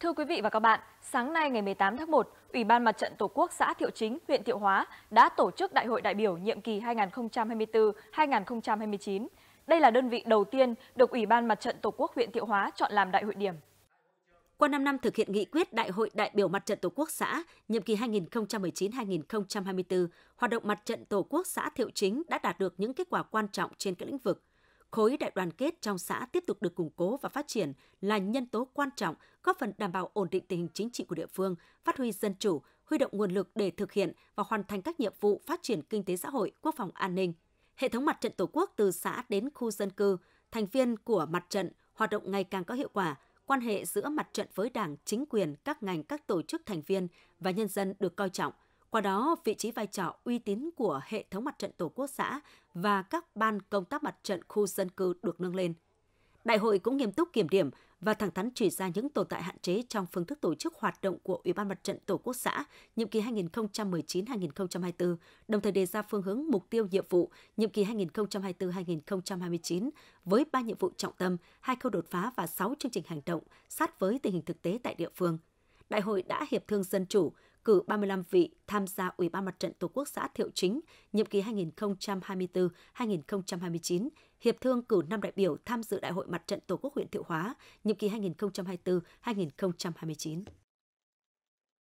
Thưa quý vị và các bạn, sáng nay ngày 18 tháng 1, Ủy ban Mặt trận Tổ quốc xã Thiệu Chính, huyện Thiệu Hóa đã tổ chức Đại hội đại biểu nhiệm kỳ 2024-2029. Đây là đơn vị đầu tiên được Ủy ban Mặt trận Tổ quốc huyện Thiệu Hóa chọn làm đại hội điểm. Qua 5 năm thực hiện nghị quyết Đại hội đại biểu Mặt trận Tổ quốc xã nhiệm kỳ 2019-2024, hoạt động Mặt trận Tổ quốc xã Thiệu Chính đã đạt được những kết quả quan trọng trên các lĩnh vực khối đại đoàn kết trong xã tiếp tục được củng cố và phát triển là nhân tố quan trọng góp phần đảm bảo ổn định tình hình chính trị của địa phương, phát huy dân chủ, huy động nguồn lực để thực hiện và hoàn thành các nhiệm vụ phát triển kinh tế xã hội, quốc phòng an ninh. Hệ thống mặt trận Tổ quốc từ xã đến khu dân cư, thành viên của mặt trận hoạt động ngày càng có hiệu quả, quan hệ giữa mặt trận với Đảng, chính quyền, các ngành, các tổ chức thành viên và nhân dân được coi trọng – qua đó, vị trí vai trò uy tín của hệ thống mặt trận Tổ quốc xã và các ban công tác mặt trận khu dân cư được nâng lên. Đại hội cũng nghiêm túc kiểm điểm và thẳng thắn chỉ ra những tồn tại hạn chế trong phương thức tổ chức hoạt động của Ủy ban Mặt trận Tổ quốc xã nhiệm kỳ 2019-2024, đồng thời đề ra phương hướng mục tiêu nhiệm vụ nhiệm kỳ 2024-2029 với ba nhiệm vụ trọng tâm, hai khâu đột phá và 6 chương trình hành động sát với tình hình thực tế tại địa phương – Đại hội đã hiệp thương dân chủ, cử 35 vị tham gia Ủy ban Mặt trận Tổ quốc xã Thiệu Chính, nhiệm kỳ 2024-2029, hiệp thương cử 5 đại biểu tham dự Đại hội Mặt trận Tổ quốc huyện Thiệu Hóa, nhiệm kỳ 2024-2029.